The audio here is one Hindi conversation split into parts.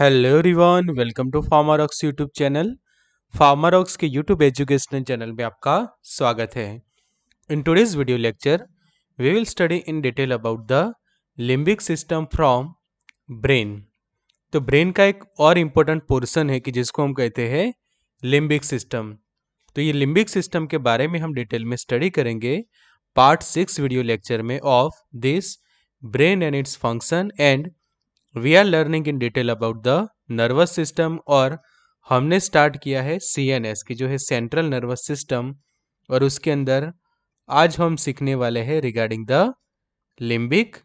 हेलो रिवान welcome to Pharmarox YouTube channel Pharmarox के यूट्यूब एजुकेशनल चैनल में आपका स्वागत है in today's video lecture we will study in detail about the limbic system from brain तो ब्रेन का एक और इम्पोर्टेंट पोर्सन है कि जिसको हम कहते हैं लिम्बिक सिस्टम तो ये लिम्बिक सिस्टम के बारे में हम डिटेल में स्टडी करेंगे पार्ट सिक्स वीडियो लेक्चर में of this brain and its function and we are learning in detail about the nervous system और हमने स्टार्ट किया है सी एन एस की जो है सेंट्रल नर्वस सिस्टम और उसके अंदर आज हम सीखने वाले हैं रिगार्डिंग द लिम्बिक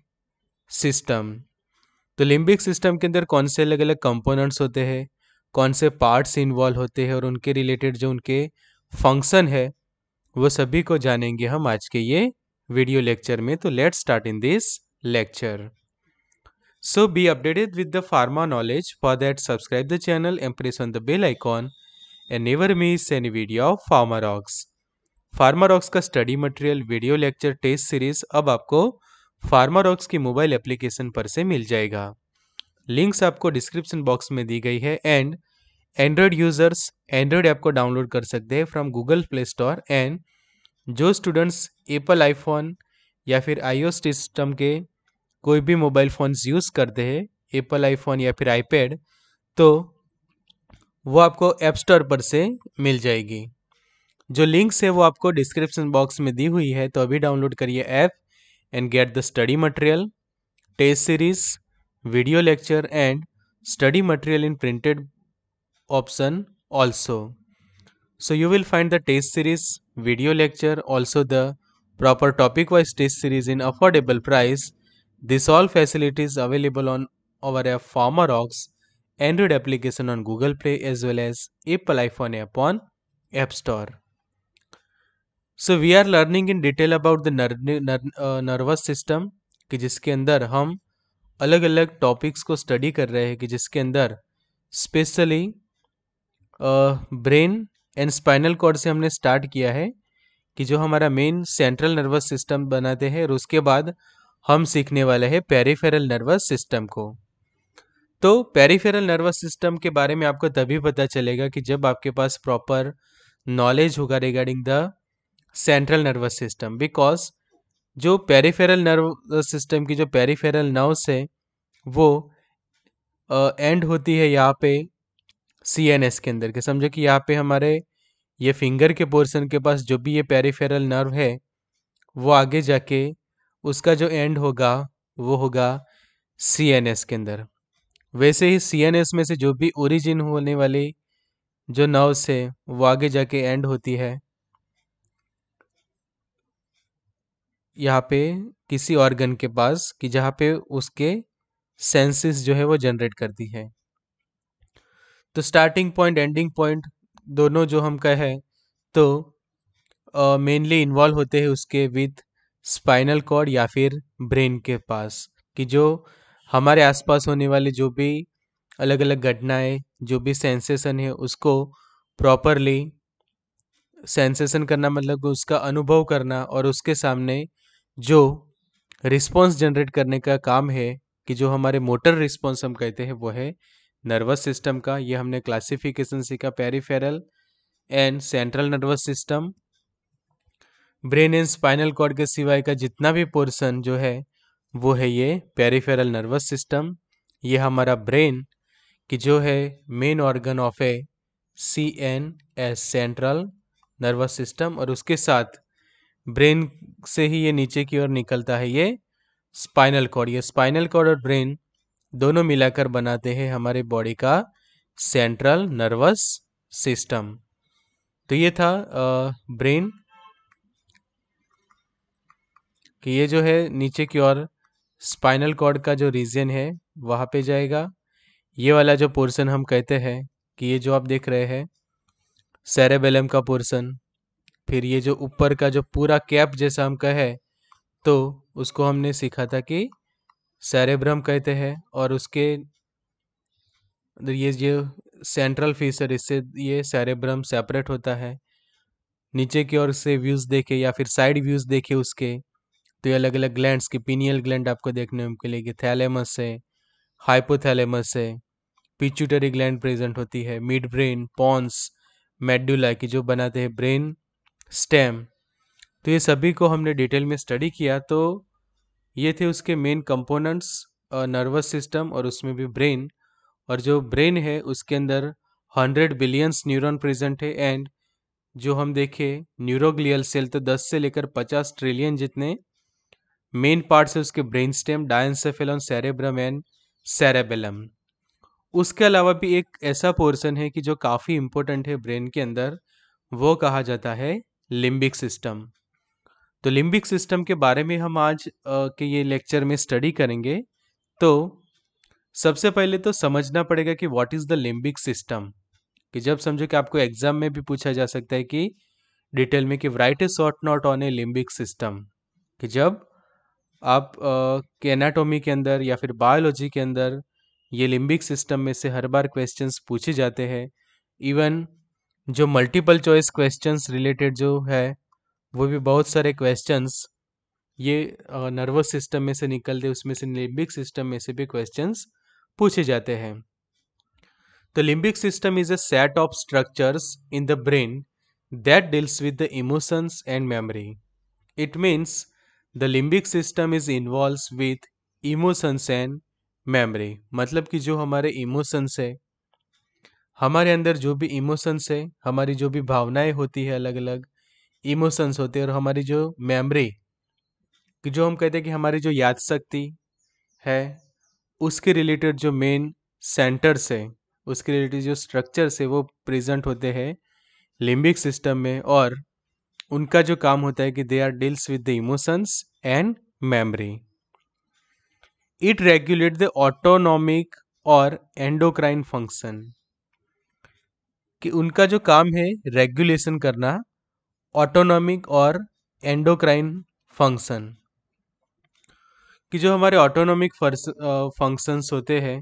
सिस्टम तो लिम्बिक सिस्टम के अंदर कौन से अलग अलग कंपोनेंट्स होते हैं कौन से पार्ट्स इन्वॉल्व होते हैं और उनके रिलेटेड जो उनके फंक्शन है वो सभी को जानेंगे हम आज के ये वीडियो लेक्चर में तो let's start in this lecture So be updated with the pharma knowledge. For that subscribe the channel and press on the bell icon and never miss any video of pharmarox. Pharmarox का study material video lecture test series अब आपको फार्मारॉक्स की मोबाइल एप्लीकेशन पर से मिल जाएगा लिंक्स आपको डिस्क्रिप्शन बॉक्स में दी गई है and Android users Android app को डाउनलोड कर सकते हैं from Google Play Store and जो स्टूडेंट्स एप्पल आईफोन या फिर आईओ सिस्टम के कोई भी मोबाइल फ़ोन्स यूज़ करते हैं एप्पल आईफोन या फिर आईपैड तो वो आपको ऐप स्टोर पर से मिल जाएगी जो लिंक्स है वो आपको डिस्क्रिप्शन बॉक्स में दी हुई है तो अभी डाउनलोड करिए app and get the study material test series video lecture and study material in printed option also so you will find the test series video lecture also the proper topic wise test series in affordable price This all facilities available on our app Farmer Rocks Android application on Google Play as well as Apple iPhone app on App Store. So we are learning in detail about the nervous system कि जिसके अंदर हम अलग अलग टॉपिक्स को स्टडी कर रहे हैं कि जिसके अंदर specially brain and spinal cord से हमने स्टार्ट किया है कि जो हमारा मेन सेंट्रल नर्वस सिस्टम बनाते हैं और उसके बाद हम सीखने वाले हैं पेरीफेरल नर्वस सिस्टम को तो पेरीफेरल नर्वस सिस्टम के बारे में आपको तभी पता चलेगा कि जब आपके पास प्रॉपर नॉलेज होगा regarding the central nervous system because जो पेरीफेरल नर्व सिस्टम की जो पेरीफेरल नर्व्स है वो एंड uh, होती है यहाँ पे सी एन एस के अंदर के समझो कि यहाँ पे हमारे ये फिंगर के पोर्शन के पास जो भी ये पेरीफेरल नर्व है वो आगे जाके उसका जो एंड होगा वो होगा सी एन एस के अंदर वैसे ही सी एन एस में से जो भी ओरिजिन होने वाली जो नर्व्स है वो आगे जाके एंड होती है यहाँ पे किसी ऑर्गन के पास कि जहाँ पे उसके सेंसेस जो है वो जनरेट करती है तो स्टार्टिंग पॉइंट एंडिंग पॉइंट दोनों जो हम कहे तो मेनली uh, इन्वॉल्व होते हैं उसके विथ स्पाइनल कॉर्ड या फिर ब्रेन के पास कि जो हमारे आसपास होने वाली जो भी अलग अलग घटनाएं जो भी सेंसेशन है उसको प्रॉपरली सेंसेशन करना मतलब उसका अनुभव करना और उसके सामने जो रिस्पॉन्स जनरेट करने का काम है कि जो हमारे मोटर रिस्पॉन्स हम कहते हैं वो है नर्वस सिस्टम का ये हमने क्लासिफिकेशन सीखा peripheral and central nervous system brain and spinal cord के सिवाय का जितना भी पोर्सन जो है वो है ये पेरीफेरल नर्वस सिस्टम ये हमारा ब्रेन कि जो है main organ of a C N S central nervous system और उसके साथ ब्रेन से ही ये नीचे की ओर निकलता है ये स्पाइनल कॉर्ड ये स्पाइनल कॉर्ड और ब्रेन दोनों मिलाकर बनाते हैं हमारे बॉडी का सेंट्रल नर्वस सिस्टम तो ये था ब्रेन कि ये जो है नीचे की ओर स्पाइनल कॉर्ड का जो रीजन है वहाँ पे जाएगा ये वाला जो पोर्सन हम कहते हैं कि ये जो आप देख रहे हैं सेरेबेलम का पोर्सन फिर ये जो ऊपर का जो पूरा कैप जैसा हम कहे तो उसको हमने सीखा था कि सेरेब्रम कहते हैं और उसके ये जो सेंट्रल फीसर इससे ये सेरेब्रम सेपरेट होता है नीचे की ओर से व्यूज़ देखे या फिर साइड व्यूज़ देखे उसके तो ये अलग अलग ग्लैंड्स की पीनियल ग्लैंड आपको देखने को मिलेगी थैलेमस है हाइपोथैलेमस है पिच्यूटरी ग्लैंड प्रेजेंट होती है मिड ब्रेन पॉन्स मेडुला की जो बनाते हैं ब्रेन स्टेम तो ये सभी को हमने डिटेल में स्टडी किया तो ये थे उसके मेन कंपोनेंट्स नर्वस सिस्टम और उसमें भी ब्रेन और जो ब्रेन है उसके अंदर हंड्रेड बिलियंस न्यूरॉन प्रेजेंट है एंड जो हम देखें न्यूरोग्लियल सेल तो 10 से लेकर 50 ट्रिलियन जितने मेन पार्ट्स है उसके brain stem diencephalon cerebrum and cerebellum उसके अलावा भी एक ऐसा पोर्सन है कि जो काफ़ी इम्पोर्टेंट है ब्रेन के अंदर वो कहा जाता है लिम्बिक सिस्टम तो लिम्बिक सिस्टम के बारे में हम आज आ, के ये लेक्चर में स्टडी करेंगे तो सबसे पहले तो समझना पड़ेगा कि what is the limbic system कि जब समझो कि आपको एग्जाम में भी पूछा जा सकता है कि डिटेल में कि write is short note on a limbic system कि जब आप के के अंदर या फिर बायोलॉजी के अंदर ये लिम्बिक सिस्टम में से हर बार क्वेश्चंस पूछे जाते हैं इवन जो मल्टीपल चॉइस क्वेश्चंस रिलेटेड जो है वो भी बहुत सारे क्वेश्चंस ये नर्वस सिस्टम में से निकलते उसमें से लिम्बिक सिस्टम में से भी क्वेश्चंस पूछे जाते हैं तो limbic system is a set of structures in the brain that deals with the emotions and memory it means the limbic system is involve with emotions and memory मतलब कि जो हमारे इमोशंस है हमारे अंदर जो भी इमोशंस है हमारी जो भी भावनाएं होती है अलग अलग इमोशंस होते हैं और हमारी जो कि जो हम कहते हैं कि हमारी जो याद शक्ति है उसके रिलेटेड जो मेन सेंटर्स है उसके रिलेटेड जो स्ट्रक्चर्स है वो प्रेजेंट होते हैं लिम्बिक सिस्टम में और उनका जो काम होता है कि they are deals with the emotions and memory it regulate the autonomic और एंडोक्राइन फंक्शन कि उनका जो काम है रेगुलेशन करना ऑटोनॉमिक और एंडोक्राइन फंक्शन कि जो हमारे ऑटोनॉमिक फंक्शंस होते हैं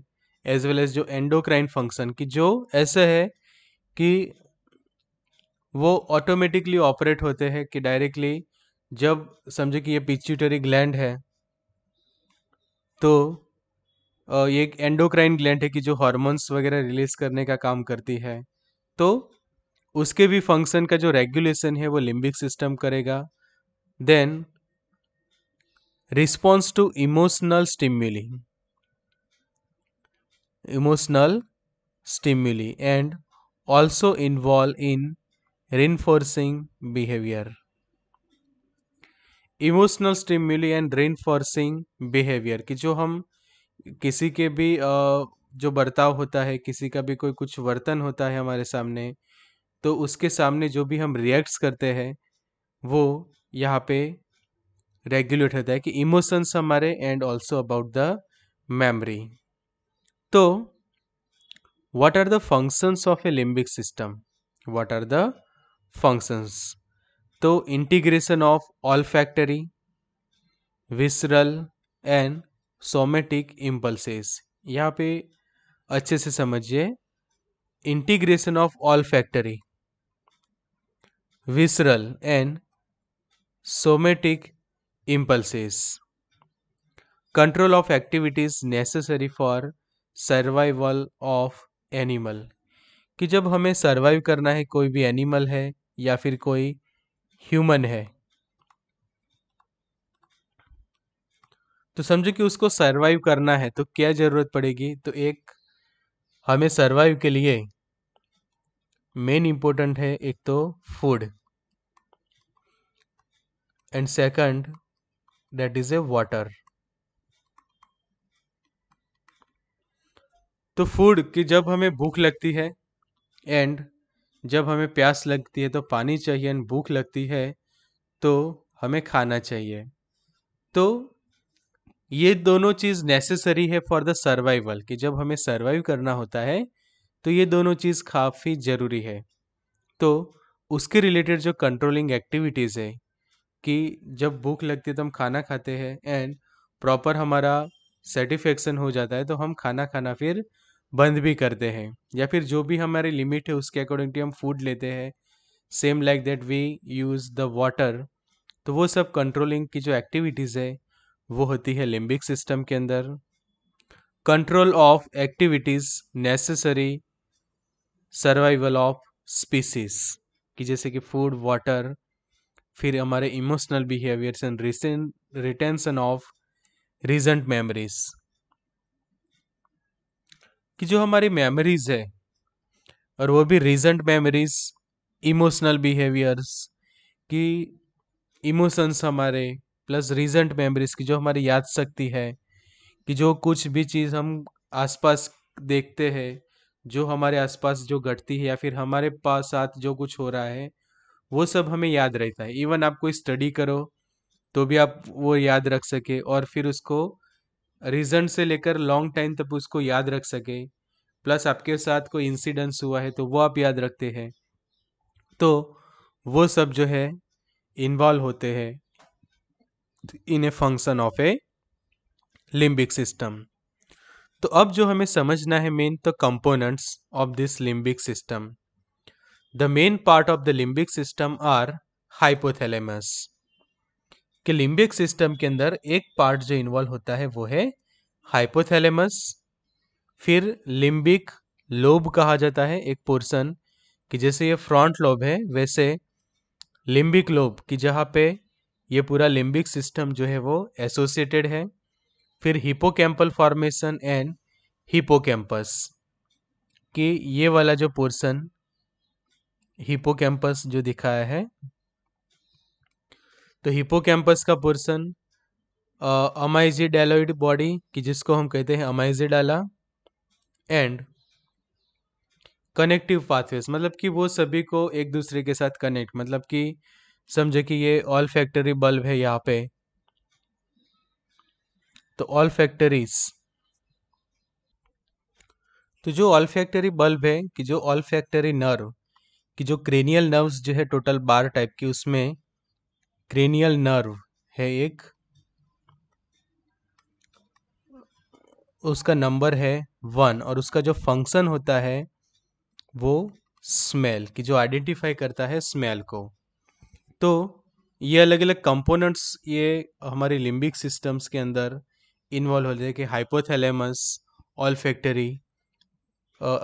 एज वेल एज जो एंडोक्राइन फंक्शन कि जो ऐसा है कि वो ऑटोमेटिकली ऑपरेट होते हैं कि डायरेक्टली जब समझे कि ये पिच्यूटरी ग्लैंड है तो ये एक एंडोक्राइन ग्लैंड है कि जो हॉर्मोन्स वगैरह रिलीज करने का काम करती है तो उसके भी फंक्शन का जो रेगुलेशन है वो लिम्बिक सिस्टम करेगा then response to emotional stimuli emotional stimuli and also involve in reinforcing behavior emotional stimuli and forcing behaviour कि जो हम किसी के भी जो बर्ताव होता है किसी का भी कोई कुछ वर्तन होता है हमारे सामने तो उसके सामने जो भी हम रिएक्ट्स करते हैं वो यहाँ पे रेगुलेट होता है कि इमोशंस हमारे and also about the memory तो what are the functions of a limbic system what are the functions तो integration of olfactory visceral and somatic impulses यहाँ पे अच्छे से समझिए integration of olfactory visceral and somatic impulses control of activities necessary for survival of animal कि जब हमें सर्वाइव करना है कोई भी एनिमल है या फिर कोई ह्यूमन है तो समझो कि उसको सरवाइव करना है तो क्या ज़रूरत पड़ेगी तो एक हमें सरवाइव के लिए मेन इंपॉर्टेंट है एक तो food and second that is a water तो फूड की जब हमें भूख लगती है एंड जब हमें प्यास लगती है तो पानी चाहिए एंड भूख लगती है तो हमें खाना चाहिए तो ये दोनों चीज़ नेसेसरी है फॉर द सर्वाइवल कि जब हमें सर्वाइव करना होता है तो ये दोनों चीज़ काफ़ी ज़रूरी है तो उसके रिलेटेड जो कंट्रोलिंग एक्टिविटीज़ है कि जब भूख लगती है तो हम खाना खाते हैं एंड प्रॉपर हमारा सेटिस्फेक्शन हो जाता है तो हम खाना खाना फिर बंद भी करते हैं या फिर जो भी हमारी लिमिट है उसके अकॉर्डिंग हम फूड लेते हैं same like that we use the water तो वो सब कंट्रोलिंग की जो एक्टिविटीज़ है वो होती है लिम्बिक सिस्टम के अंदर control of activities necessary survival of species कि जैसे कि फूड वाटर फिर हमारे emotional behaviours and retention of recent memories कि जो हमारी मेमोरीज है और वो भी रिजेंट मेमोरीज इमोशनल बिहेवियर्स कि इमोशंस हमारे प्लस रिजेंट मेमोरीज की जो हमारी याद शक्ति है कि जो कुछ भी चीज़ हम आसपास देखते हैं जो हमारे आसपास जो घटती है या फिर हमारे पास साथ जो कुछ हो रहा है वो सब हमें याद रहता है इवन आप कोई स्टडी करो तो भी आप वो याद रख सके और फिर उसको रीजन से लेकर लॉन्ग टाइम तक उसको याद रख सके प्लस आपके साथ कोई इंसिडेंस हुआ है तो वो आप याद रखते हैं तो वो सब जो है इन्वॉल्व होते हैं in a function of a limbic system तो अब जो हमें समझना है मेन तो components of this limbic system the main part of the limbic system are hypothalamus कि लिम्बिक सिस्टम के अंदर एक पार्ट जो इन्वॉल्व होता है वो है हाइपोथैलेमस फिर लिम्बिक लोब कहा जाता है एक पोर्सन कि जैसे ये फ्रंट लोब है वैसे लिम्बिक लोब कि जहाँ पे ये पूरा लिम्बिक सिस्टम जो है वो एसोसिएटेड है फिर हिपोकैम्पल फॉर्मेशन एंड हिपोकैम्पस कि ये वाला जो पोर्सन हिपोकैम्पस जो दिखाया है तो कैंपस का पोर्सन अमाइजी डेलोइड बॉडी कि जिसको हम कहते हैं अमाइजी डाला एंड कनेक्टिव पाथवेज मतलब कि वो सभी को एक दूसरे के साथ कनेक्ट मतलब कि समझे कि ये ऑल फैक्टरी बल्ब है यहाँ पे तो ऑल फैक्टरीज तो जो ऑल फैक्टरी बल्ब है कि जो ऑल फैक्टरी नर्व कि जो क्रेनियल नर्व्स जो है टोटल बार टाइप की उसमें क्रेनियल नर्व है एक उसका नंबर है वन और उसका जो फंक्शन होता है वो स्मेल की जो आइडेंटिफाई करता है स्मेल को तो ये अलग अलग कंपोनेंट्स ये हमारे लिम्बिक सिस्टम्स के अंदर इन्वॉल्व हो जाए कि हाइपोथैलेमस फैक्टरी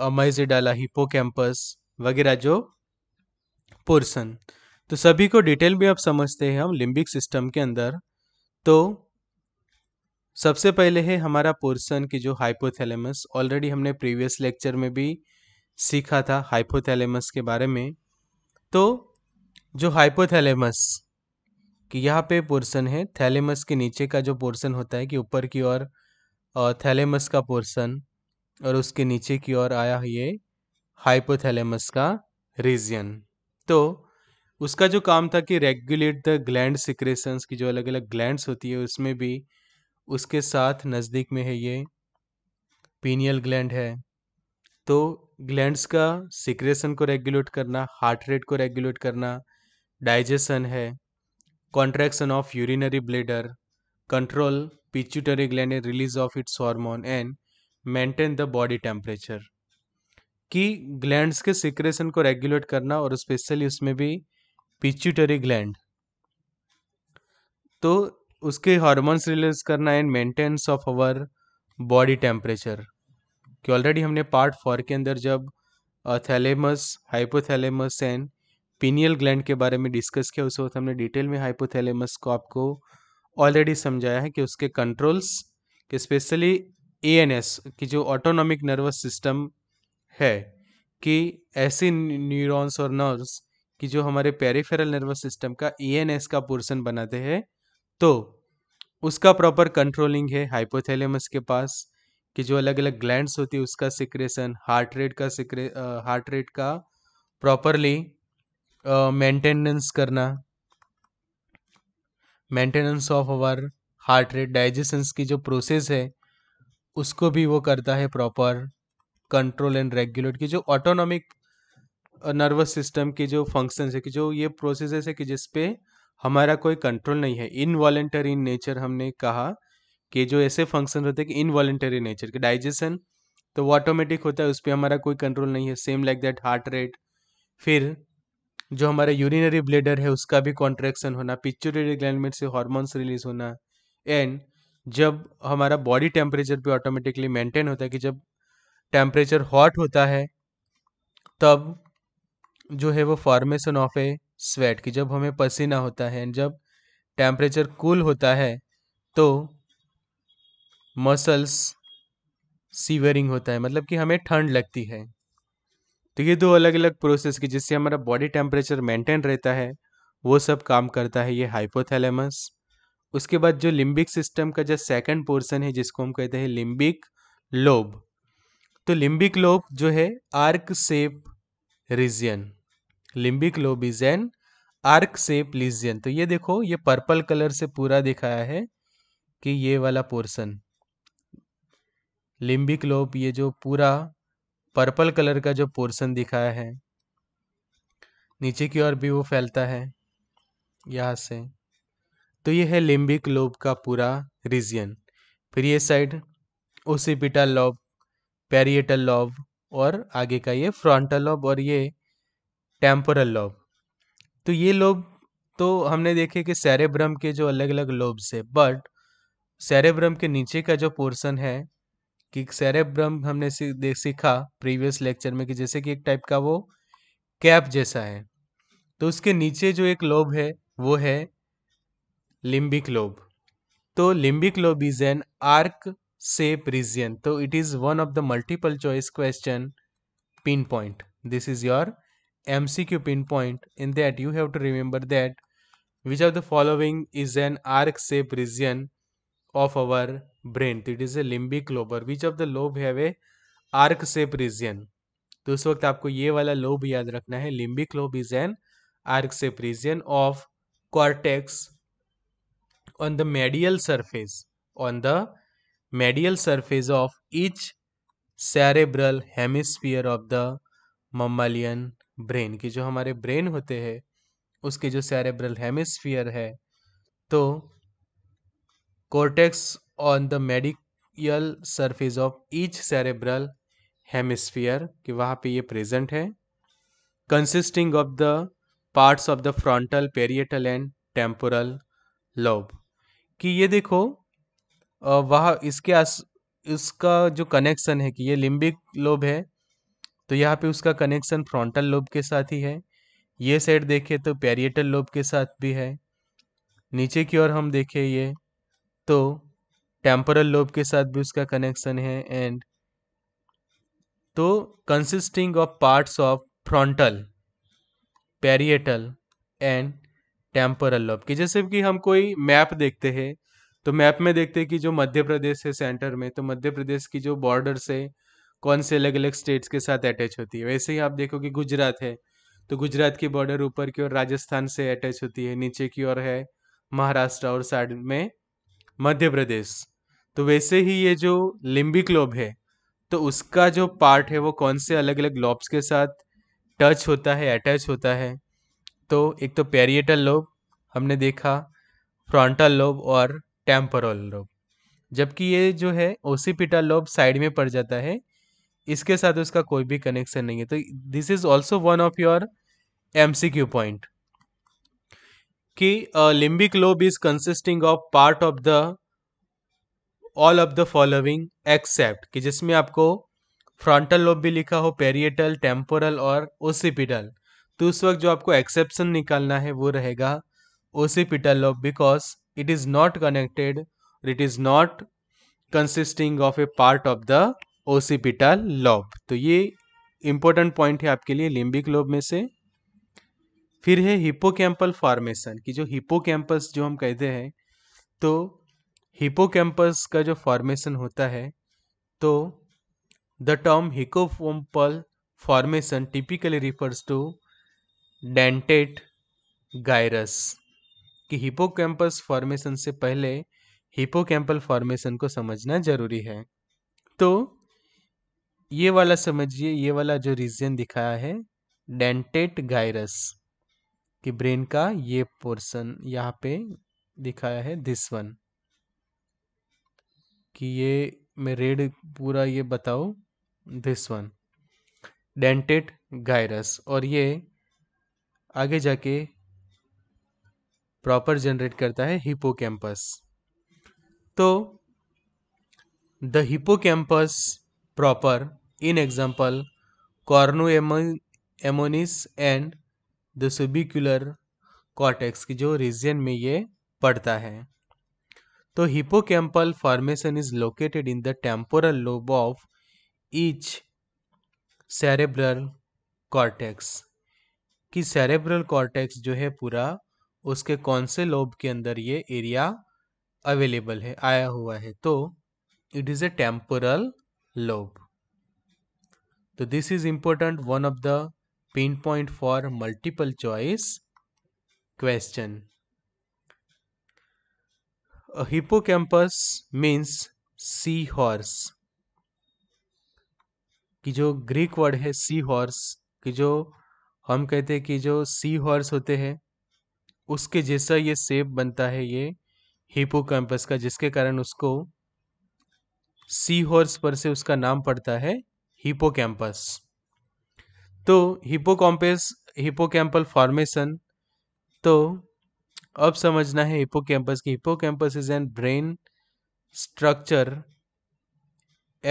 अमाइजिडाला हिपोकैम्पस वगैरह जो पोर्सन तो सभी को डिटेल में आप समझते हैं हम लिम्बिक सिस्टम के अंदर तो सबसे पहले है हमारा पोर्सन की जो हाइपोथैलेमस ऑलरेडी हमने प्रीवियस लेक्चर में भी सीखा था हाइपोथैलेमस के बारे में तो जो हाइपोथैलेमस कि यहाँ पे पोर्सन है थैलेमस के नीचे का जो पोर्सन होता है कि ऊपर की ओर थैलेमस का पोर्सन और उसके नीचे की ओर आया ये हाइपोथैलेमस का रीजन तो उसका जो काम था कि रेगुलेट द ग्लैंड सिक्रेशंस की जो अलग अलग ग्लैंड्स होती है उसमें भी उसके साथ नज़दीक में है ये पीनियल ग्लैंड है तो ग्लैंड्स का सिक्रेशन को रेगुलेट करना हार्ट रेट को रेगुलेट करना डाइजेशन है contraction of urinary bladder control pituitary gland release of its hormone and maintain the body temperature कि ग्लैंड्स के सिक्रेशन को रेगुलेट करना और स्पेशली उसमें भी पिच्यूटरी ग्लैंड तो उसके हार्मोन्स रिलीज करना and maintenance of our body temperature कि ऑलरेडी हमने पार्ट फोर के अंदर जब thalamus hypothalamus and pineal gland के बारे में डिस्कस किया उस वक्त हमने डिटेल में हाइपोथैलेमस को आपको ऑलरेडी समझाया है कि उसके कंट्रोल्स कि स्पेशली ए एन एस की जो ऑटोनॉमिक नर्वस सिस्टम है कि ऐसे न्यूरॉन्स और नर्व्स कि जो हमारे पेरिफेरल नर्वस सिस्टम का ई e का पोर्सन बनाते हैं तो उसका प्रॉपर कंट्रोलिंग है हाइपोथैलेमस के पास कि जो अलग अलग ग्लैंड्स होती है उसका सिक्रेशन हार्ट रेट का सिक्रे हार्ट रेट का प्रॉपरली मेंटेनेंस करना maintenance of our heart rate digestions की जो प्रोसेस है उसको भी वो करता है प्रॉपर कंट्रोल एंड रेगुलेट की जो ऑटोनॉमिक नर्वस सिस्टम के जो फंक्शंस है कि जो ये प्रोसेसेस है कि जिस पे हमारा कोई कंट्रोल नहीं है इनवॉलेंटरी इन नेचर हमने कहा कि जो ऐसे फंक्शन होते हैं कि इनवॉलेंटरी नेचर के डाइजेशन तो वो ऑटोमेटिक होता है उस पर हमारा कोई कंट्रोल नहीं है same like that heart rate फिर जो हमारा यूरिनरी ब्लेडर है उसका भी कॉन्ट्रेक्शन होना पिच्यूटरी ग्लैंड से हॉर्मोन्स रिलीज होना एंड जब हमारा बॉडी टेम्परेचर भी ऑटोमेटिकली मेंटेन होता है कि जब टेम्परेचर हॉट होता है तब जो है वो फॉर्मेशन ऑफ ए स्वेट की जब हमें पसीना होता है एंड जब टेम्परेचर कूल होता है तो मसल्स सीवरिंग होता है मतलब कि हमें ठंड लगती है तो ये दो अलग अलग प्रोसेस की जिससे हमारा बॉडी टेम्परेचर मेंटेन रहता है वो सब काम करता है ये हाइपोथैलेमस उसके बाद जो लिम्बिक सिस्टम का जो सेकंड पोर्शन है जिसको हम कहते हैं लिम्बिक लोब तो लिम्बिक लोब जो है arc shape region limbic lobe is an arc shape region तो ये देखो ये पर्पल कलर से पूरा दिखाया है कि ये वाला पोर्शन लिम्बिक लोब ये जो पूरा पर्पल कलर का जो पोर्शन दिखाया है नीचे की ओर भी वो फैलता है यहाँ से तो ये है लिम्बिक लोब का पूरा रीजियन फिर ये side occipital lobe parietal lobe और आगे का ये फ्रंटल लोब और ये टेम्पोरल लोब तो ये लोब तो हमने देखे कि सेरेब्रम के जो अलग अलग लोब्स है बट सेरेब्रम के नीचे का जो पोर्सन है कि सेरेब्रम हमने सीखा प्रीवियस लेक्चर में कि जैसे कि एक टाइप का वो कैप जैसा है तो उसके नीचे जो एक लोब है वो है लिम्बिक लोब तो limbic lobe is an arc shape region तो it is one of the multiple choice question pinpoint this is your MCQ pinpoint in that you have to remember that which of the following is an arc shape region of our brain it is a limbic lobe which of the lobe have a arc shape region तो उस वक्त आपको ये वाला लोब याद रखना है limbic lobe is an arc shape region of cortex on the medial surface on the medial surface of each cerebral hemisphere of the mammalian brain की जो हमारे ब्रेन होते हैं उसके जो सेरेब्रल हेमिस्फीयर है तो cortex on the medical surface of each cerebral hemisphere कि वहाँ पे ये प्रेजेंट है consisting of the parts of the frontal parietal and temporal lobe कि ये देखो वह इसके आस इसका जो कनेक्शन है कि ये लिम्बिक लोब है तो यहाँ पे उसका कनेक्शन फ्रंटल लोब के साथ ही है ये साइड देखें तो पेरिएटल लोब के साथ भी है नीचे की ओर हम देखें ये तो टेम्पोरल लोब के साथ भी उसका कनेक्शन है एंड तो consisting of parts of frontal parietal and temporal lobe की जैसे कि हम कोई मैप देखते हैं तो मैप में देखते हैं कि जो मध्य प्रदेश है सेंटर में तो मध्य प्रदेश की जो बॉर्डर से कौन से अलग अलग स्टेट्स के साथ अटैच होती है वैसे ही आप देखोगे गुजरात है तो गुजरात की बॉर्डर ऊपर की ओर राजस्थान से अटैच होती है नीचे की ओर है महाराष्ट्र और साइड में मध्य प्रदेश तो वैसे ही ये जो लिम्बिक लोब है तो उसका जो पार्ट है वो कौन से अलग अलग लॉब्स के साथ टच होता है अटैच होता है तो एक तो पेरिएटल लोब हमने देखा फ्रंटल लोब और टेम्पोरल लोब जबकि ये जो है ओसीपिटल लोब साइड में पड़ जाता है इसके साथ उसका कोई भी कनेक्शन नहीं है तो this is also one of your M C Q point कि limbic lobe is consisting of part of the all of the following except कि जिसमें आपको फ्रंटल लोब भी लिखा हो पेरिएटल टेम्पोरल और ओसीपिटल तो उस वक्त जो आपको एक्सेप्शन निकालना है वो रहेगा occipital lobe because it is not connected it is not consisting of a part of the occipital lobe तो ये इंपॉर्टेंट पॉइंट है आपके लिए लिम्बिक लोब में से फिर है हिपोकैम्पल फॉर्मेशन कि जो हिपोकैम्पस जो हम कहते हैं तो हिपोकैम्पस का जो फॉर्मेशन होता है तो the term hippocampal formation typically refers to dentate gyrus कि हिपोकैम्पस फॉर्मेशन से पहले हिपोकैम्पल फॉर्मेशन को समझना जरूरी है तो ये वाला समझिए ये वाला जो रीजन दिखाया है डेंटेट गायरस कि ब्रेन का ये पोर्शन यहाँ पे दिखाया है दिस वन कि ये मैं रेड पूरा ये बताओ दिस वन डेंटेट गायरस और ये आगे जाके प्रॉपर जनरेट करता है हिपोकैम्पस तो the hippocampus proper in example cornu ammonis and the subicular cortex की जो region में ये पड़ता है तो hippocampal formation is located in the temporal lobe of each cerebral cortex कि सेरेब्रल कॉर्टेक्स जो है पूरा उसके कौन से लोब के अंदर ये एरिया अवेलेबल है आया हुआ है तो it is a temporal lobe. So this is important one of the pinpoint for multiple choice question. A hippocampus means sea horse. कि जो ग्रीक वर्ड है सी हॉर्स कि जो हम कहते हैं कि जो सी हॉर्स होते हैं उसके जैसा ये सेप बनता है ये हिपोकैम्पस का जिसके कारण उसको सी हॉर्स पर से उसका नाम पड़ता है हिपोकैम्पस तो हिपोकॉम्पस हिपोकैम्पल फॉर्मेशन तो अब समझना है हिपोकैम्पस की hippocampus is an brain structure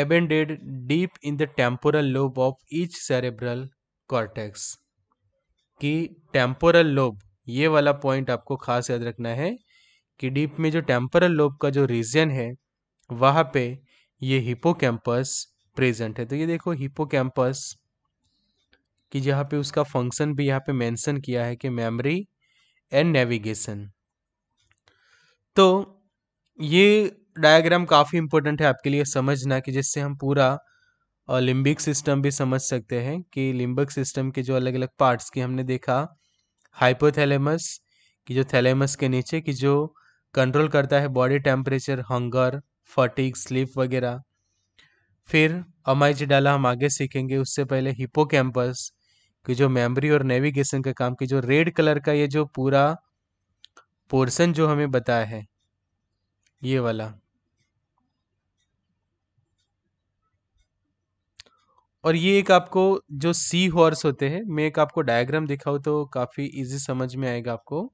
एबेंडेड deep in the temporal lobe of each cerebral cortex की टेम्पोरल लोब ये वाला पॉइंट आपको खास याद रखना है कि डीप में जो टेम्पोरल लोब का जो रीजन है वहाँ पे ये हिपोकैम्पस प्रेजेंट है तो ये देखो हिपोकैम्पस कि जहाँ पे उसका फंक्शन भी यहाँ पे मेंशन किया है कि मेमोरी एंड नेविगेशन तो ये डायग्राम काफ़ी इम्पोर्टेंट है आपके लिए समझना कि जिससे हम पूरा लिम्बिक सिस्टम भी समझ सकते हैं कि लिम्बिक सिस्टम के जो अलग अलग पार्ट्स की हमने देखा हाइपोथैलेमस कि जो थैलेमस के नीचे कि जो कंट्रोल करता है body temperature hunger fatigue sleep वगैरह फिर डाला हम आगे सीखेंगे उससे पहले हिपो कैंपस की जो मेमोरी और नेविगेशन का काम की जो रेड कलर का ये जो पूरा पोर्शन जो हमें बताया है ये वाला और ये एक आपको जो सी हॉर्स होते हैं मैं एक आपको डायग्राम दिखाऊं तो काफ़ी इजी समझ में आएगा आपको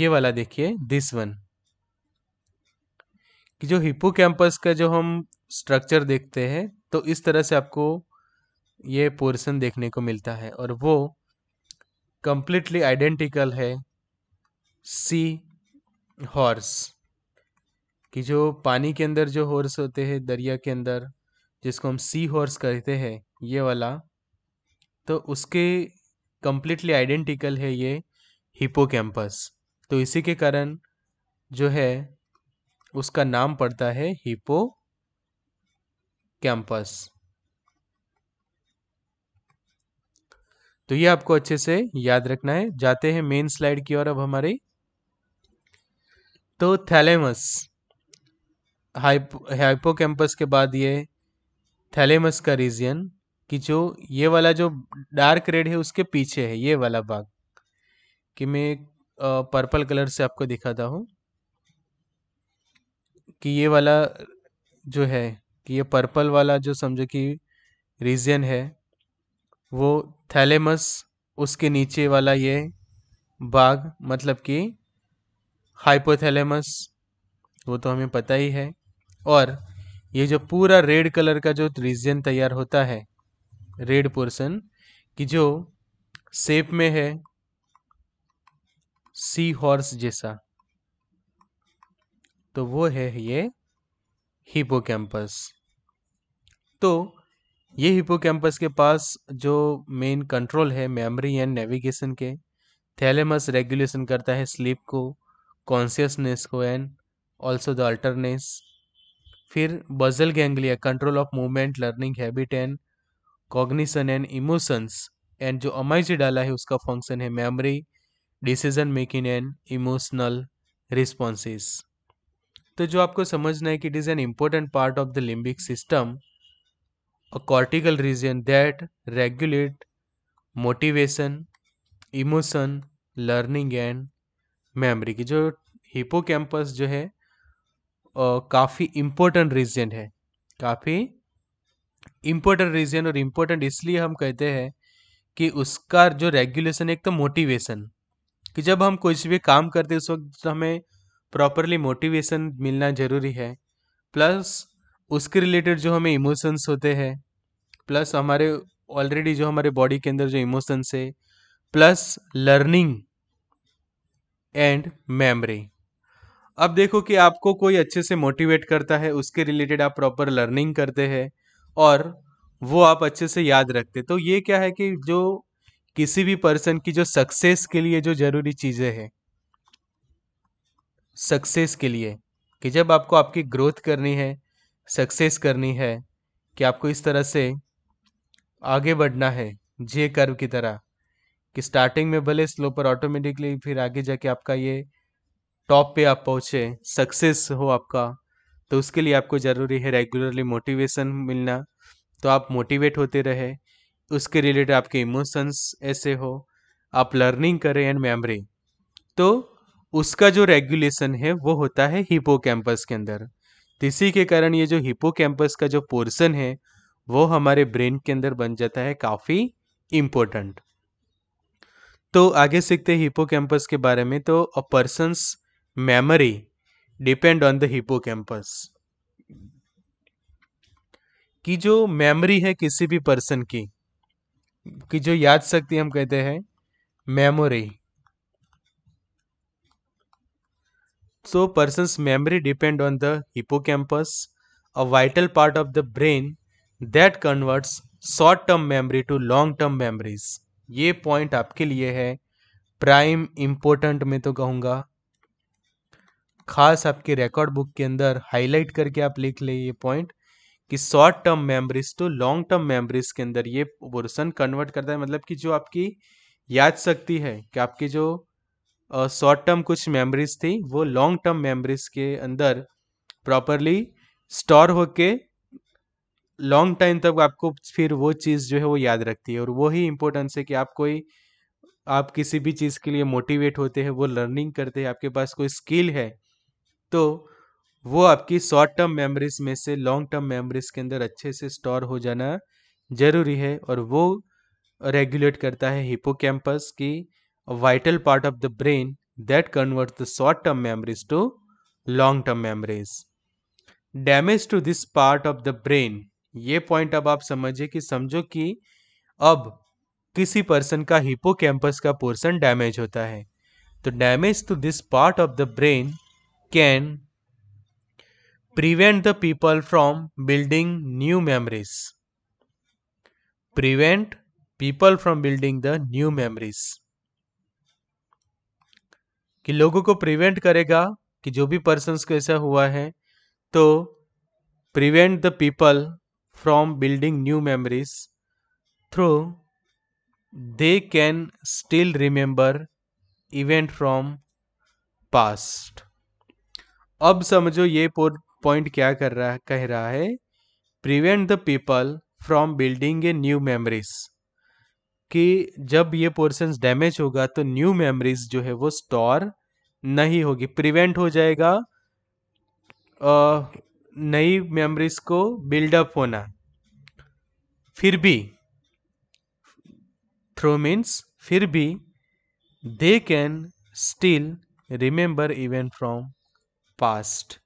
ये वाला देखिए दिस वन कि जो हिप्पो कैंपस का जो हम स्ट्रक्चर देखते हैं तो इस तरह से आपको ये पोर्सन देखने को मिलता है और वो कंप्लीटली आइडेंटिकल है सी हॉर्स कि जो पानी के अंदर जो हॉर्स होते हैं दरिया के अंदर जिसको हम सी हॉर्स कहते हैं ये वाला तो उसके कंप्लीटली आइडेंटिकल है ये हिपो कैंपस तो इसी के कारण जो है उसका नाम पड़ता है हिपो कैंपस तो ये आपको अच्छे से याद रखना है जाते हैं मेन स्लाइड की ओर अब हमारी तो थैलेमस हाइपो कैंपस के बाद ये थैलेमस का रीजन कि जो ये वाला जो डार्क रेड है उसके पीछे है ये वाला भाग कि मैं पर्पल कलर से आपको दिखाता हूं कि ये वाला जो है कि ये पर्पल वाला जो समझो कि रीजन है वो थैलेमस उसके नीचे वाला ये बाग मतलब कि हाइपोथैलेमस वो तो हमें पता ही है और ये जो पूरा रेड कलर का जो रीजन तैयार होता है रेड पोर्सन कि जो सेप में है सी हॉर्स जैसा तो वो है ये हिपोकैम्पस तो ये हिपोकैम्पस के पास जो मेन कंट्रोल है मेमोरी एंड नेविगेशन के थैलेमस रेगुलेशन करता है स्लीप को कॉन्सियसनेस को एंड ऑल्सो द अल्टरनेस फिर basal ganglia control of movement learning habit and cognition and emotions and जो अमाइजी डाला है उसका फंक्शन है memory decision making and emotional responses तो जो आपको समझना है कि it is an important part of the limbic system a cortical region that regulate motivation emotion learning and memory की जो हिपो जो है काफ़ी इम्पोर्टेंट रीजन है काफ़ी इम्पोर्टेंट रीजन और इम्पोर्टेंट इसलिए हम कहते हैं कि उसका जो रेगुलेशन एक तो मोटिवेशन कि जब हम कुछ भी काम करते उस वक्त हमें प्रॉपरली मोटिवेशन मिलना ज़रूरी है प्लस उसके रिलेटेड जो हमें इमोशंस होते हैं प्लस हमारे ऑलरेडी जो हमारे बॉडी के अंदर जो इमोशंस है प्लस लर्निंग एंड मेमोरी अब देखो कि आपको कोई अच्छे से मोटिवेट करता है उसके रिलेटेड आप प्रॉपर लर्निंग करते हैं और वो आप अच्छे से याद रखते तो ये क्या है कि जो किसी भी पर्सन की जो सक्सेस के लिए जो ज़रूरी चीज़ें हैं सक्सेस के लिए कि जब आपको आपकी ग्रोथ करनी है सक्सेस करनी है कि आपको इस तरह से आगे बढ़ना है जे कर्व की तरह कि स्टार्टिंग में भले स्लो पर ऑटोमेटिकली फिर आगे जाके आपका ये टॉप पे आप पहुँचे सक्सेस हो आपका तो उसके लिए आपको ज़रूरी है रेगुलरली मोटिवेशन मिलना तो आप मोटिवेट होते रहे उसके रिलेटेड आपके इमोशंस ऐसे हो आप लर्निंग करें एंड मेमोरी तो उसका जो रेगुलेशन है वो होता है हिपो कैंपस के अंदर इसी के कारण ये जो हिपो कैंपस का जो पोर्सन है वो हमारे ब्रेन के अंदर बन जाता है काफ़ी इंपॉर्टेंट तो आगे सीखते हैं हिपो कैंपस के बारे में तो a person's memory depend on the hippocampus कि जो मेमोरी है किसी भी पर्सन की कि जो याद शक्ति हम कहते हैं memory So person's memory depend on the hippocampus, a vital part of the brain that converts short term memory to long term memories ये पॉइंट आपके लिए है प्राइम इम्पोर्टेंट में तो कहूँगा खास आपके रिकॉर्ड बुक के अंदर हाईलाइट करके आप लिख ले ये पॉइंट कि short term memories to long term memories के अंदर ये पोर्सन कन्वर्ट करता है मतलब कि जो आपकी याद शक्ति है कि आपकी जो शॉर्ट टर्म कुछ मेमोरीज थी वो लॉन्ग टर्म मेमोरीज के अंदर प्रॉपरली स्टोर होके लॉन्ग टाइम तक आपको फिर वो चीज़ जो है वो याद रखती है और वो ही इम्पोर्टेंस है कि आप कोई आप किसी भी चीज़ के लिए मोटिवेट होते हैं वो लर्निंग करते हैं आपके पास कोई स्किल है तो वो आपकी शॉर्ट टर्म मेमोरीज में से लॉन्ग टर्म मेमोरीज के अंदर अच्छे से स्टोर हो जाना ज़रूरी है और वो रेगुलेट करता है हिपोकैम्पस की a vital part of the brain that converts the short term memories to long term memories. Damage to this part of the brain ये पॉइंट अब आप समझिए कि समझो कि अब किसी पर्सन का हिपोकैम्पस का पोर्शन डैमेज होता है तो damage to this part of the brain can prevent the people from building new memories prevent people from building the new memories कि लोगों को प्रिवेंट करेगा कि जो भी पर्सन को ऐसा हुआ है तो prevent the people from building new memories through they can still remember event from past अब समझो ये पॉइंट क्या कर रहा कह रहा है prevent the people from building a new memories कि जब ये पोर्सन डैमेज होगा तो न्यू मेमोरीज जो है वो स्टोर नहीं होगी प्रिवेंट हो जाएगा नई मेमोरीज को बिल्डअप होना फिर भी थ्रो मीन्स फिर भी they can still remember event from past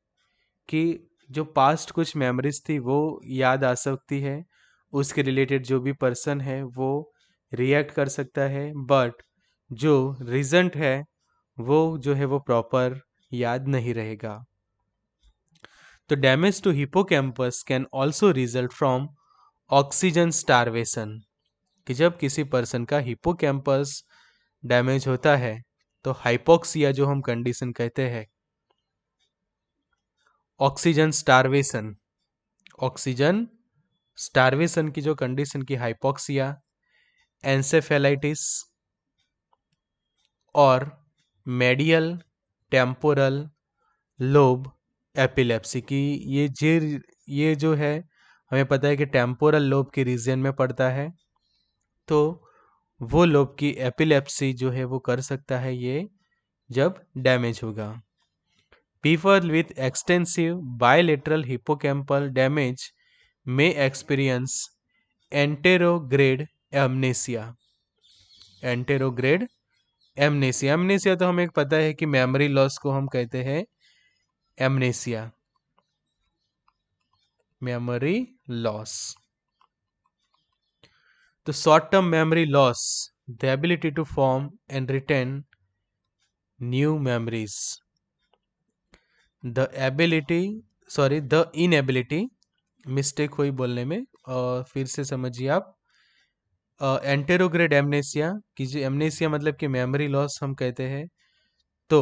कि जो पास्ट कुछ मेमोरीज थी वो याद आ सकती है उसके रिलेटेड जो भी पर्सन है वो रिएक्ट कर सकता है बट जो रिजल्ट है वो जो है वो प्रॉपर याद नहीं रहेगा तो damage to hippocampus can also result from oxygen starvation कि जब किसी पर्सन का हिपोकैम्पस डैमेज होता है तो हाइपोक्सिया जो हम कंडीशन कहते हैं ऑक्सीजन स्टारवेशन ऑक्सीजन स्टारवेशन की जो कंडीशन की हाइपोक्सिया एंसेफेलाइटिस और मेडियल टेम्पोरल लोब एपिलेप्सी की ये जे ये जो है हमें पता है कि टेम्पोरल लोब के रीजन में पड़ता है तो वो लोब की एपिलेप्सी जो है वो कर सकता है ये जब डैमेज होगा people with extensive bilateral hippocampal damage may experience anterograde amnesia anterograde amnesia amnesia तो हमें पता है कि मेमोरी लॉस को हम कहते हैं एमनेसिया मेमोरी लॉस तो short term memory loss the ability to form and retain new memories the ability sorry the inability mistake हुई बोलने में और फिर से समझिए आप एंटेरोग्रेड एमनेसिया कि जो एमनेसिया मतलब कि मेमोरी लॉस हम कहते हैं तो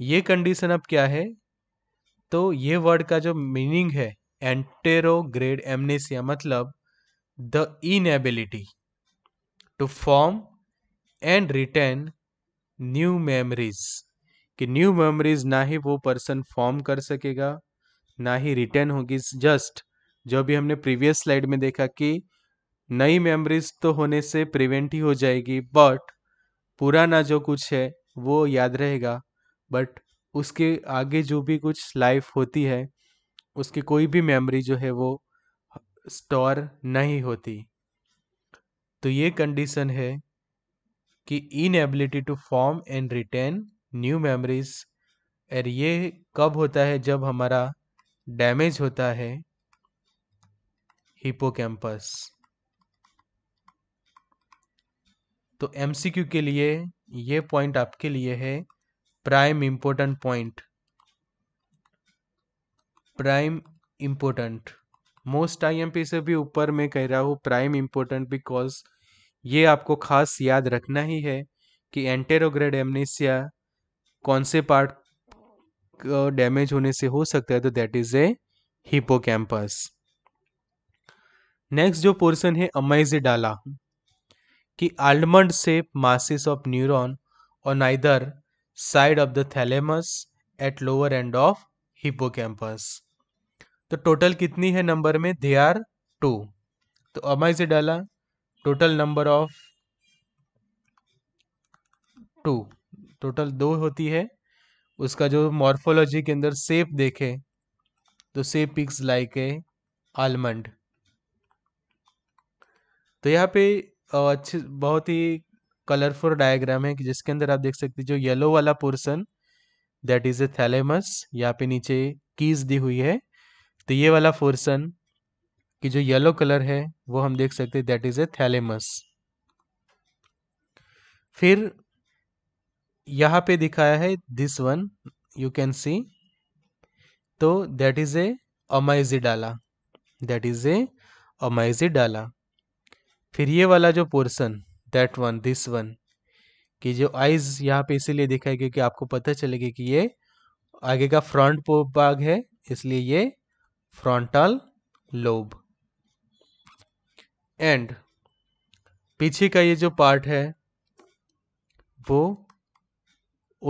ये कंडीशन अब क्या है तो ये वर्ड का जो मीनिंग है एंटेरोग्रेड एमनेसिया मतलब the inability to form and retain new memories कि न्यू मेमोरीज ना ही वो पर्सन फॉर्म कर सकेगा ना ही रिटर्न होगी जस्ट जो भी हमने प्रीवियस स्लाइड में देखा कि नई मेमोरीज तो होने से प्रिवेंट ही हो जाएगी बट पुराना जो कुछ है वो याद रहेगा बट उसके आगे जो भी कुछ लाइफ होती है उसकी कोई भी मेमोरी जो है वो स्टोर नहीं होती तो ये कंडीशन है कि ability to form and retain new memories और ये कब होता है जब हमारा डैमेज होता है हिपोकैम्पस तो एम के लिए ये पॉइंट आपके लिए है prime important point prime important most IMP से भी ऊपर मैं कह रहा हूँ प्राइम इम्पोर्टेंट बिकॉज ये आपको खास याद रखना ही है कि एंटेरोग्रेड एमनेसिया कौन से पार्ट डैमेज होने से हो सकता है तो that is a hippocampus next जो पोर्शन है डाला कि almond shape masses of neuron on either side of the thalamus at lower end of hippocampus तो टोटल कितनी है नंबर में दे आर टू तो amygdala total number of two total दो होती है उसका जो मॉर्फोलॉजी के अंदर सेप देखे तो shape picks like a almond तो यहाँ पे अच्छी बहुत ही कलरफुल डायग्राम है कि जिसके अंदर आप देख सकते हैं जो येलो वाला portion that is a thalamus यहाँ पे नीचे कीज दी हुई है तो ये वाला पोर्सन की जो येलो कलर है वो हम देख सकते हैं दैट इज ए थैलेमस फिर यहाँ पे दिखाया है this one you can see तो दैट इज ए डाला दैट इज ए डाला फिर ये वाला जो portion that one this one कि जो आइज यहाँ पे इसीलिए देखा है क्योंकि आपको पता चलेगा कि ये आगे का फ्रंट भाग है इसलिए ये फ्रंटल लोब एंड पीछे का ये जो पार्ट है वो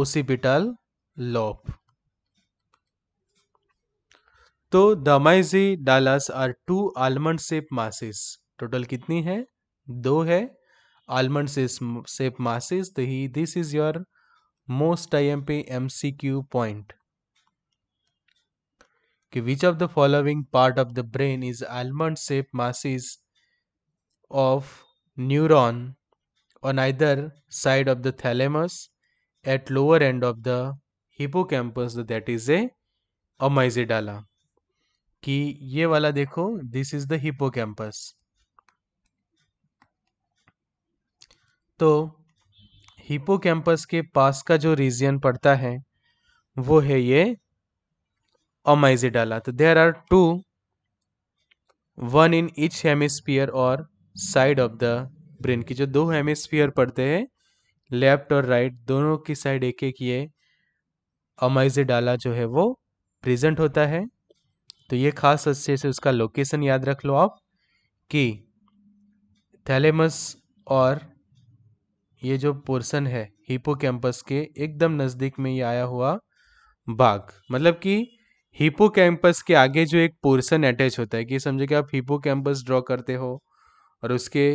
ओसीपिटल लोब तो the amygdalas are two almond shape masses total कितनी है दो है आलमंड सेप मासिस तो ही this is your most I M P M C Q point कि which of the following part of the brain is almond shape masses of on either side of the thalamus at lower end of the hippocampus that is a amygdala कि ये वाला देखो this is the hippocampus तो हिपोकैम्पस के पास का जो रीजन पड़ता है वो है ये ओमाइजिडाला तो there are two one in each hemisphere और साइड ऑफ द ब्रेन की जो दो हेमिस्फीयर पड़ते हैं लेफ्ट और राइट दोनों की साइड एक एक ये अमाइजिडाला जो है वो प्रेजेंट होता है तो ये खास अच्छे से उसका लोकेशन याद रख लो आप कि थैलेमस और ये जो पोर्सन है कैंपस के एकदम नज़दीक में ये आया हुआ बाघ मतलब कि कैंपस के आगे जो एक पोर्सन अटैच होता है कि समझो कि आप कैंपस ड्रॉ करते हो और उसके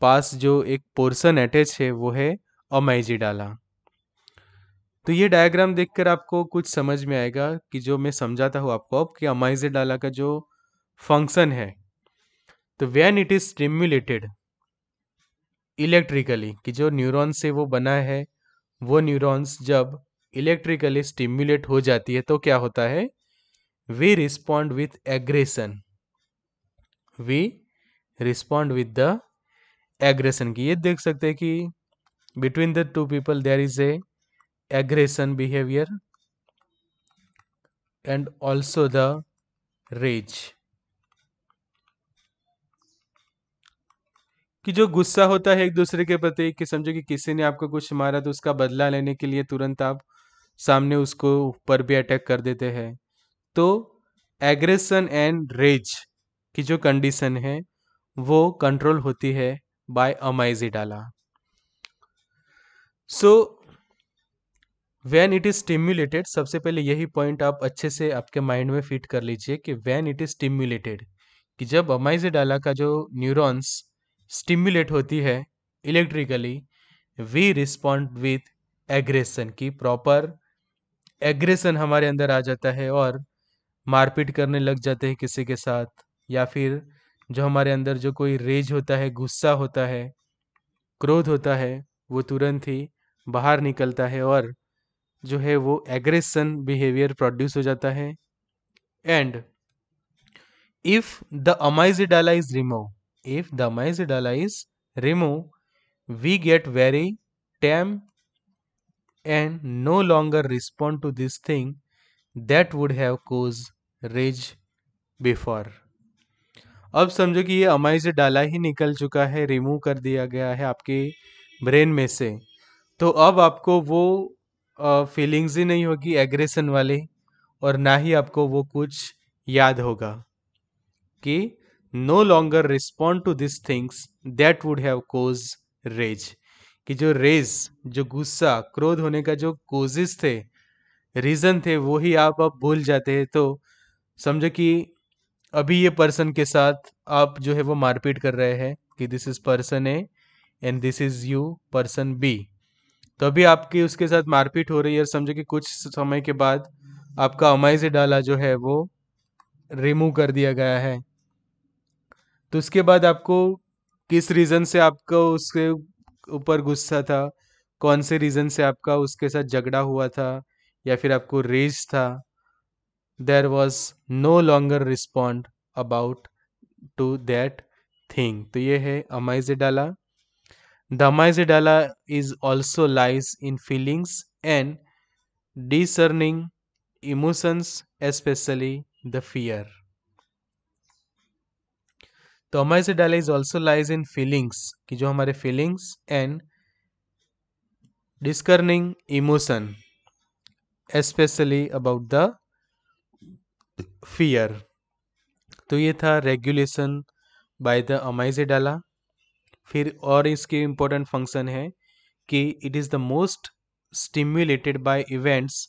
पास जो एक पोर्सन अटैच है वो है अमाइजी डाला तो ये डायग्राम देखकर आपको कुछ समझ में आएगा कि जो मैं समझाता हूँ आपको अब कि अमाइजी डाला का जो फंक्शन है तो when it is stimulated electrically कि जो न्यूरॉन्स से वो बना है वो न्यूरॉन्स जब इलेक्ट्रिकली स्टिम्युलेट हो जाती है तो क्या होता है we respond with aggression we respond with the aggression की ये देख सकते हैं कि between the two people there is a aggression behaviour and also the rage कि जो गुस्सा होता है एक दूसरे के प्रति कि समझो कि किसी ने आपको कुछ मारा तो उसका बदला लेने के लिए तुरंत आप सामने उसको ऊपर भी अटैक कर देते हैं तो एग्रेसन एंड रेज की जो कंडीशन है वो कंट्रोल होती है by amygdala so when it is stimulated सबसे पहले यही पॉइंट आप अच्छे से आपके माइंड में फिट कर लीजिए कि वैन इट इज स्टिम्युलेटेड कि जब अमाइजी डाला का जो न्यूरॉन्स स्टिम्युलेट होती है electrically we respond with aggression की प्रॉपर एग्रेसन हमारे अंदर आ जाता है और मारपीट करने लग जाते हैं किसी के साथ या फिर जो हमारे अंदर जो कोई रेज होता है गुस्सा होता है क्रोध होता है वो तुरंत ही बाहर निकलता है और जो है वो एग्रेसन बिहेवियर प्रोड्यूस हो जाता है and if the amygdala is remove if the amygdala is removed, we get very tame and no longer respond to this thing that would have caused rage before. अब समझो कि ये अमाइज डाला ही निकल चुका है रिमूव कर दिया गया है आपके ब्रेन में से तो अब आपको वो फीलिंग्स ही नहीं होगी एग्रेशन वाले और ना ही आपको वो कुछ याद होगा कि no longer respond to this things that would have cause rage कि जो रेज जो गुस्सा क्रोध होने का जो कोजेस थे रीज़न थे वो ही आप अब भूल जाते हैं तो समझो कि अभी ये पर्सन के साथ आप जो है वो मारपीट कर रहे हैं कि this is person A and this is you person B तो अभी आपकी उसके साथ मारपीट हो रही है और समझो कि कुछ समय के बाद आपका अमाइज डाला जो है वो रिमूव कर दिया गया है तो उसके बाद आपको किस रीज़न से आपका उसके ऊपर गुस्सा था कौन से रीज़न से आपका उसके साथ झगड़ा हुआ था या फिर आपको रेज था there was no longer respond about to that thing तो ये है amygdala the amygdala is also lies in feelings and discerning emotions especially the fear तो डाला is also lies in feelings कि जो हमारे feelings and discerning emotion especially about the fear तो ये था रेगुलेशन बाय द अमाइजेडाला फिर और इसके इम्पोर्टेंट फंक्शन है कि it is the most stimulated by events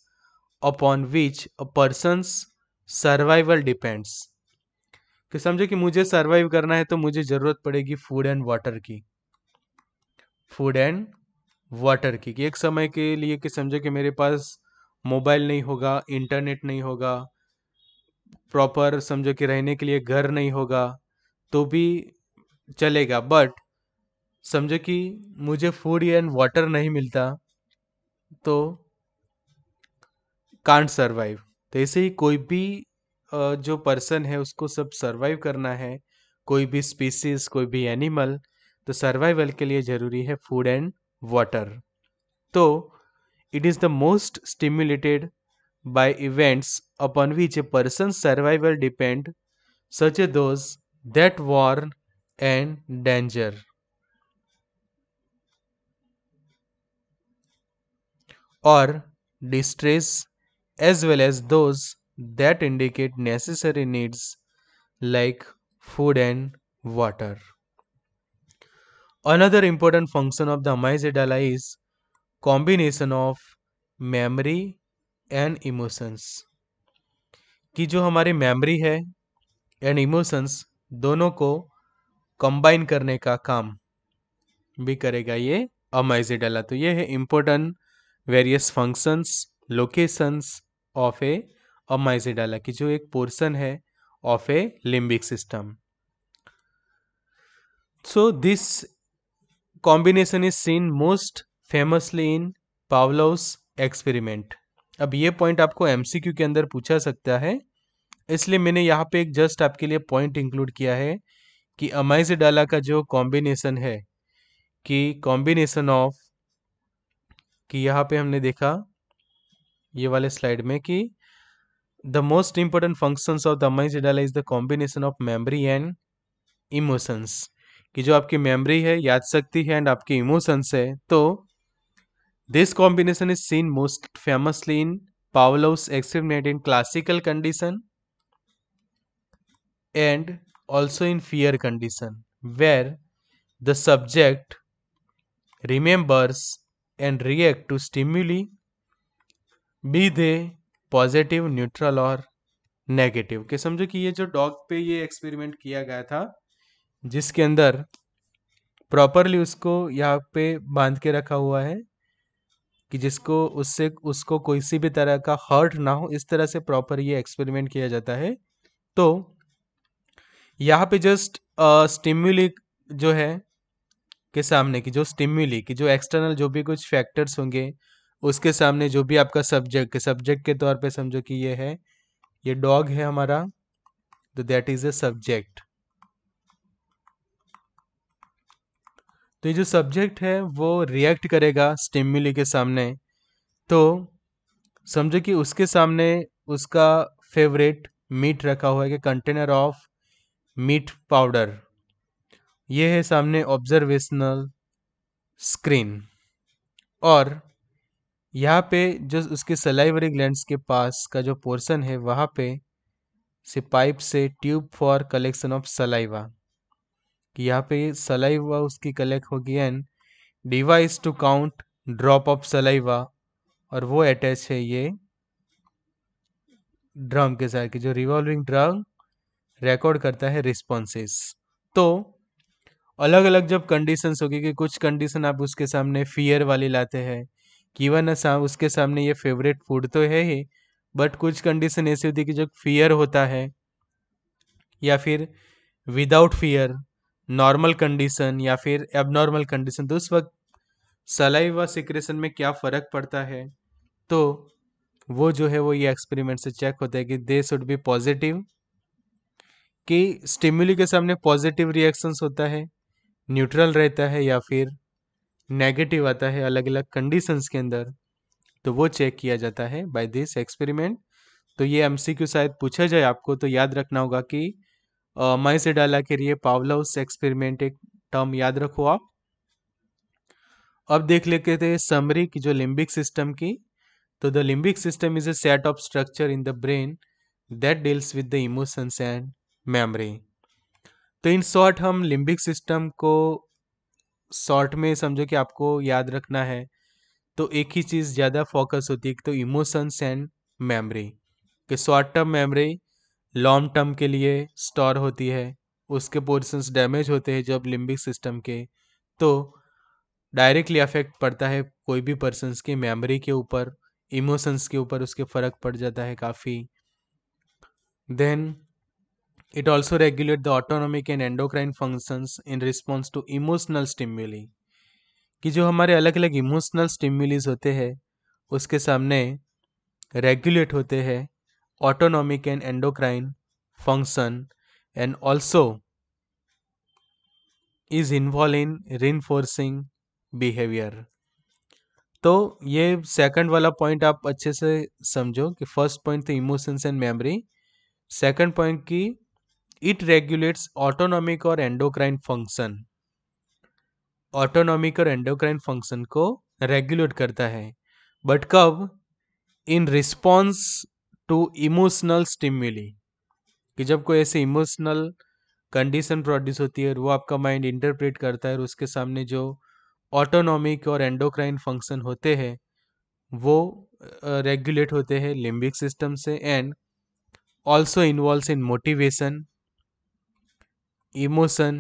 upon which a person's survival depends कि समझो कि मुझे सर्वाइव करना है तो मुझे ज़रूरत पड़ेगी फूड एंड वाटर की फूड एंड वाटर की कि एक समय के लिए कि समझो कि मेरे पास मोबाइल नहीं होगा इंटरनेट नहीं होगा प्रॉपर समझो कि रहने के लिए घर नहीं होगा तो भी चलेगा बट समझो कि मुझे फूड एंड वाटर नहीं मिलता तो कांट सर्वाइव तो ऐसे ही कोई भी जो पर्सन है उसको सब सर्वाइव करना है कोई भी स्पीसीज कोई भी एनिमल तो सर्वाइवल के लिए जरूरी है फूड एंड वाटर तो it is the most stimulated by events upon which a person survival depend such a those that war and danger और distress as well as those that indicate necessary needs like food and water. Another important function of the amygdala is combination of memory and emotions. कि जो हमारी मेमोरी है एंड इमोशंस दोनों को कंबाइन करने का काम भी करेगा ये अमाइजेडाला तो ये है important various functions locations of a और की जो एक पोर्सन है of a limbic system so this combination is seen most famously in Pavlov's experiment अब ये पॉइंट आपको एमसीक्यू के अंदर पूछा सकता है इसलिए मैंने यहाँ पे एक जस्ट आपके लिए पॉइंट इंक्लूड किया है कि अमाइजडाला का जो कॉम्बिनेशन है कि कॉम्बिनेशन ऑफ कि यहाँ पे हमने देखा ये वाले स्लाइड में कि the most important functions of the amygdala is the combination of memory and emotions कि जो आपकी मेमोरी है याद शक्ति है एंड आपकी इमोशंस है तो this combination is seen most famously in Pavlov's experiment in classical condition and also in fear condition where the subject remembers and react to stimuli be they positive neutral और नेगेटिव के समझो कि ये जो डॉग पे ये एक्सपेरिमेंट किया गया था जिसके अंदर प्रॉपरली उसको यहाँ पे बांध के रखा हुआ है कि जिसको उससे उसको कोई सी भी तरह का हर्ट ना हो इस तरह से प्रॉपर ये एक्सपेरिमेंट किया जाता है तो यहाँ पे जस्ट स्टिम्युली जो है के सामने की जो स्टिम्युली की जो एक्सटर्नल जो भी कुछ फैक्टर्स होंगे उसके सामने जो भी आपका सब्जेक्ट है सब्जेक्ट के तौर पे समझो कि ये है ये डॉग है हमारा तो दैट इज ए सब्जेक्ट तो ये जो सब्जेक्ट है वो रिएक्ट करेगा स्टिमुली के सामने तो समझो कि उसके सामने उसका फेवरेट मीट रखा हुआ है कि कंटेनर ऑफ मीट पाउडर ये है सामने ऑब्जर्वेशनल स्क्रीन और यहाँ पे जो उसके सलाइवरी ग्लैंड्स के पास का जो पोर्शन है वहाँ पे से पाइप से tube for collection of saliva कि यहाँ पे सलाइवा उसकी कलेक्ट होगी and device to count drop of saliva और वो अटैच है ये ड्रम के साथ कि जो रिवॉल्विंग ड्रम रिकॉर्ड करता है रिस्पॉन्सेस तो अलग अलग जब कंडीशंस होगी कि कुछ कंडीशन आप उसके सामने फियर वाली लाते हैं कीवन सा उसके सामने ये फेवरेट फूड तो है ही बट कुछ कंडीशन ऐसी होती है कि जो फियर होता है या फिर विदाउट फियर नॉर्मल कंडीशन या फिर एबनॉर्मल कंडीशन तो उस वक्त सलाई व सिक्रेशन में क्या फ़र्क पड़ता है तो वो जो है वो ये एक्सपेरिमेंट से चेक होता है कि दे शुड बी पॉजिटिव कि स्टिम्यूली के सामने पॉजिटिव रिएक्शंस होता है न्यूट्रल रहता है या फिर नेगेटिव आता है अलग अलग कंडीशंस के अंदर तो वो चेक किया जाता है बाय दिस एक्सपेरिमेंट तो ये एमसीक्यू शायद पूछा जाए आपको तो याद रखना होगा कि मैं से डाला के लिए पावलाउस एक्सपेरिमेंट एक टर्म याद रखो आप अब देख लेते थे समरी की जो लिम्बिक सिस्टम की तो the limbic system is a set of structure in the brain that deals with the emotions and memory तो इन शॉर्ट हम लिम्बिक सिस्टम को शॉर्ट में समझो कि आपको याद रखना है तो एक ही चीज़ ज़्यादा फोकस होती है तो इमोशंस एंड मेमोरी कि short term memory long term के लिए स्टोर होती है उसके पोर्शंस डैमेज होते हैं जब लिम्बिक सिस्टम के तो डायरेक्टली अफेक्ट पड़ता है कोई भी पर्सनस की मेमोरी के ऊपर इमोशंस के ऊपर उसके फ़र्क पड़ जाता है काफ़ी then It also regulates the autonomic and endocrine functions in response to emotional stimuli. कि जो हमारे अलग अलग इमोशनल स्टिम्यूलिज होते हैं उसके सामने रेगुलेट होते हैं autonomic and endocrine function and also is involve in reinforcing behaviour तो ये सेकंड वाला पॉइंट आप अच्छे से समझो कि फर्स्ट पॉइंट तो emotions and memory second point की इट रेगुलेट्स ऑटोनॉमिक और एंडोक्राइन फंक्शन ऑटोनॉमिक और एंडोक्राइन फंक्शन को रेगुलेट करता है बट कब in response to emotional stimuli कि जब कोई ऐसे इमोशनल कंडीशन प्रोड्यूस होती है और वो आपका माइंड इंटरप्रेट करता है और उसके सामने जो ऑटोनॉमिक और एंडोक्राइन फंक्शन होते हैं वो रेगुलेट होते हैं लिम्बिक सिस्टम से and also involve in motivation emotion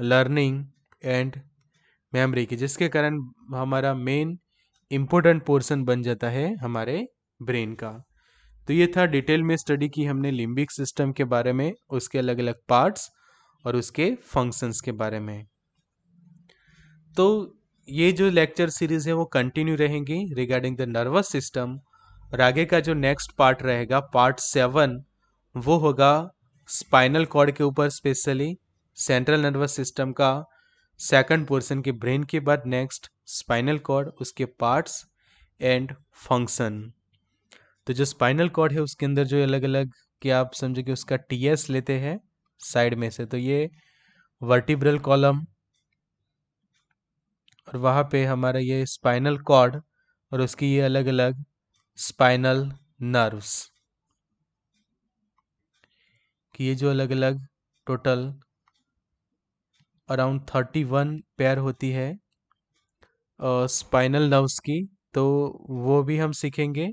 learning and memory की जिसके कारण हमारा मेन इम्पोर्टेंट पोर्सन बन जाता है हमारे ब्रेन का तो ये था डिटेल में स्टडी की हमने लिम्बिक सिस्टम के बारे में उसके अलग अलग पार्ट्स और उसके फंक्शंस के बारे में तो ये जो लेक्चर सीरीज़ है वो कंटिन्यू रहेंगी रिगार्डिंग द नर्वस सिस्टम और आगे का जो नेक्स्ट पार्ट रहेगा पार्ट सेवन वो होगा स्पाइनल कॉर्ड के ऊपर स्पेशली सेंट्रल नर्वस सिस्टम का सेकंड पोर्शन के ब्रेन के बाद नेक्स्ट स्पाइनल कॉर्ड उसके पार्ट्स एंड फंक्शन तो जो स्पाइनल कॉर्ड है उसके अंदर जो अलग अलग कि आप समझो कि उसका टी एस लेते हैं साइड में से तो ये वर्टिब्रल कॉलम और वहां पे हमारा ये स्पाइनल कॉर्ड और उसकी ये अलग अलग स्पाइनल नर्व्स कि ये जो अलग अलग total around thirty one pair होती है स्पाइनल नर्व्स की तो वो भी हम सीखेंगे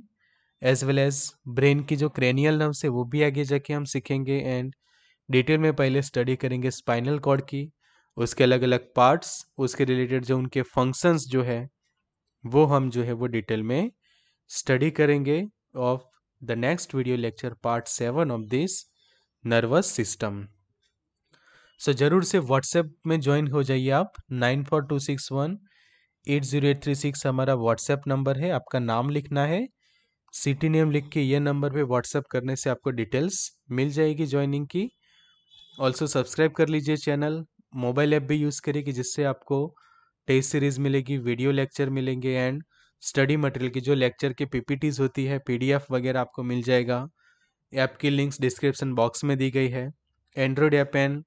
एज वेल एज ब्रेन की जो क्रेनियल नर्व्स है वो भी आगे जाके हम सीखेंगे एंड डिटेल में पहले स्टडी करेंगे स्पाइनल कॉर्ड की उसके अलग अलग पार्ट्स उसके रिलेटेड जो उनके फंक्शंस जो है वो हम जो है वो डिटेल में स्टडी करेंगे of the next video lecture part seven of this nervous system so ज़रूर से व्हाट्सएप में ज्वाइन हो जाइए आप nine four two six one eight zero eight three six हमारा व्हाट्सएप नंबर है आपका नाम लिखना है सिटी नेम लिख के ये नंबर पे व्हाट्सएप करने से आपको डिटेल्स मिल जाएगी ज्वाइनिंग की ऑल्सो सब्सक्राइब कर लीजिए चैनल मोबाइल ऐप भी यूज़ करिए कि जिससे आपको टेस्ट सीरीज़ मिलेगी वीडियो लेक्चर मिलेंगे एंड स्टडी मटेरियल की जो लेक्चर के पीपीटीज होती है पीडीएफ वगैरह आपको मिल जाएगा ऐप की लिंक्स डिस्क्रिप्शन बॉक्स में दी गई है एंड्रॉयड या पेन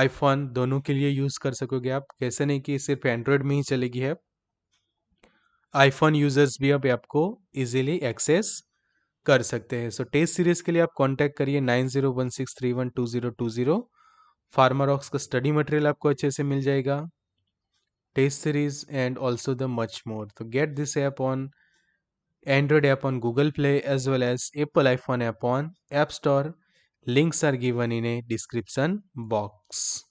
आईफोन दोनों के लिए यूज़ कर सकोगे आप कैसे नहीं कि सिर्फ एंड्रॉयड में ही चलेगी है आईफोन यूज़र्स भी अब ऐप को ईजिली एक्सेस कर सकते हैं सो टेस्ट सीरीज़ के लिए आप कांटेक्ट करिए nine zero one six three one two zero two zero Pharmarox का स्टडी मटेरियल आपको अच्छे से मिल जाएगा test series and also the much more तो get this app on Android app on Google Play as well as Apple iPhone app on App Store. Links are given in a description box.